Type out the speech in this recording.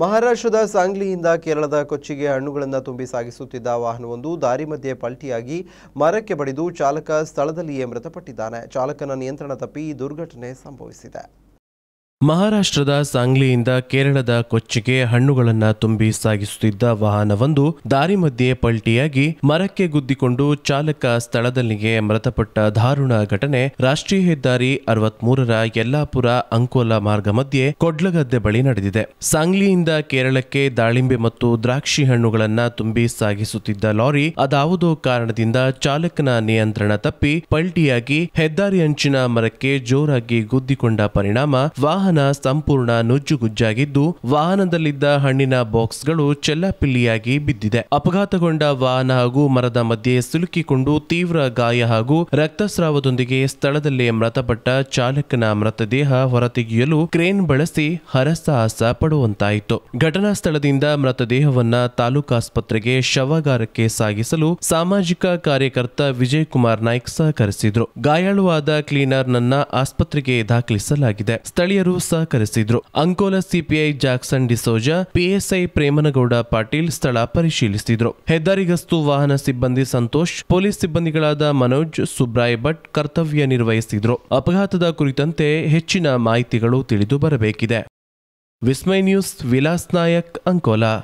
ಮಹಾರಾಷ್ಟ್ರದ ಸಾಂಗ್ಲಿಯಿಂದ ಕೇರಳದ ಕೊಚ್ಚಿಗೆ ಹಣ್ಣುಗಳನ್ನು ತುಂಬಿ ಸಾಗಿಸುತ್ತಿದ್ದ ವಾಹನವೊಂದು ದಾರಿ ಮಧ್ಯೆ ಪಲ್ಟಿಯಾಗಿ ಮರಕ್ಕೆ ಬಡಿದು ಚಾಲಕ ಸ್ಥಳದಲ್ಲಿಯೇ ಮೃತಪಟ್ಟಿದ್ದಾನೆ ಚಾಲಕನ ನಿಯಂತ್ರಣ ತಪ್ಪಿ ದುರ್ಘಟನೆ ಸಂಭವಿಸಿದೆ ಮಹಾರಾಷ್ಟ್ರದ ಸಾಂಗ್ಲಿಯಿಂದ ಕೇರಳದ ಕೊಚ್ಚಿಗೆ ಹಣ್ಣುಗಳನ್ನು ತುಂಬಿ ಸಾಗಿಸುತ್ತಿದ್ದ ವಾಹನವೊಂದು ದಾರಿ ಮಧ್ಯೆ ಪಲ್ಟಿಯಾಗಿ ಮರಕ್ಕೆ ಗುದ್ದಿಕೊಂಡು ಚಾಲಕ ಸ್ಥಳದಲ್ಲಿಯೇ ಮೃತಪಟ್ಟ ದಾರುಣ ಘಟನೆ ರಾಷ್ಟ್ರೀಯ ಹೆದ್ದಾರಿ ಅರವತ್ಮೂರರ ಯಲ್ಲಾಪುರ ಅಂಕೋಲಾ ಮಾರ್ಗ ಮಧ್ಯೆ ಕೊಡ್ಲಗದ್ದೆ ಬಳಿ ನಡೆದಿದೆ ಸಾಂಗ್ಲಿಯಿಂದ ಕೇರಳಕ್ಕೆ ದಾಳಿಂಬೆ ಮತ್ತು ದ್ರಾಕ್ಷಿ ಹಣ್ಣುಗಳನ್ನು ತುಂಬಿ ಸಾಗಿಸುತ್ತಿದ್ದ ಲಾರಿ ಅದಾವುದೋ ಕಾರಣದಿಂದ ಚಾಲಕನ ನಿಯಂತ್ರಣ ತಪ್ಪಿ ಪಲ್ಟಿಯಾಗಿ ಹೆದ್ದಾರಿ ಅಂಚಿನ ಮರಕ್ಕೆ ಜೋರಾಗಿ ಗುದ್ದಿಕೊಂಡ ಪರಿಣಾಮ ವಾಹನ ವಾಹನ ಸಂಪೂರ್ಣ ನುಜ್ಜುಗುಜ್ಜಾಗಿದ್ದು ವಾಹನದಲ್ಲಿದ್ದ ಹಣ್ಣಿನ ಬಾಕ್ಸ್ಗಳು ಚೆಲ್ಲಾಪಿಲ್ಲಿಯಾಗಿ ಬಿದ್ದಿದೆ ಅಪಘಾತಗೊಂಡ ವಾಹನ ಹಾಗೂ ಮರದ ಮಧ್ಯೆ ಸಿಲುಕಿಕೊಂಡು ತೀವ್ರ ಗಾಯ ಹಾಗೂ ರಕ್ತಸ್ರಾವದೊಂದಿಗೆ ಸ್ಥಳದಲ್ಲೇ ಮೃತಪಟ್ಟ ಚಾಲಕನ ಮೃತದೇಹ ಹೊರತೆಗೆಯಲು ಕ್ರೇನ್ ಬಳಸಿ ಹರಸಾಹಸ ಪಡುವಂತಾಯಿತು ಘಟನಾ ಸ್ಥಳದಿಂದ ಮೃತದೇಹವನ್ನ ತಾಲೂಕಾಸ್ಪತ್ರೆಗೆ ಶವಗಾರಕ್ಕೆ ಸಾಗಿಸಲು ಸಾಮಾಜಿಕ ಕಾರ್ಯಕರ್ತ ವಿಜಯ್ ಕುಮಾರ್ ನಾಯ್ಕ್ ಸಹಕರಿಸಿದ್ರು ಗಾಯಾಳುವಾದ ಕ್ಲೀನರ್ನನ್ನ ಆಸ್ಪತ್ರೆಗೆ ದಾಖಲಿಸಲಾಗಿದೆ ಸ್ಥಳೀಯರು ಸಹಕರಿಸಿದ್ರು Ankola CPI Jackson D'Souza PSI Premanagowda Patil ಸ್ಥಳ ಪರಿಶೀಲಿಸಿದ್ರು ಹೆದ್ದಾರಿಗಸ್ತು ವಾಹನ ಸಿಬ್ಬಂದಿ ಸಂತೋಷ್ ಪೊಲೀಸ್ ಸಿಬ್ಬಂದಿಗಳಾದ ಮನೋಜ್ ಸುಬ್ರಾಯ್ ಭಟ್ ಕರ್ತವ್ಯ ನಿರ್ವಹಿಸಿದ್ರು ಅಪಘಾತದ ಕುರಿತಂತೆ ಹೆಚ್ಚಿನ ಮಾಹಿತಿಗಳು ತಿಳಿದು ಬರಬೇಕಿದೆ ವಿಸ್ಮಯ ನ್ಯೂಸ್ ವಿಲಾಸ್ ನಾಯಕ್ ಅಂಕೋಲಾ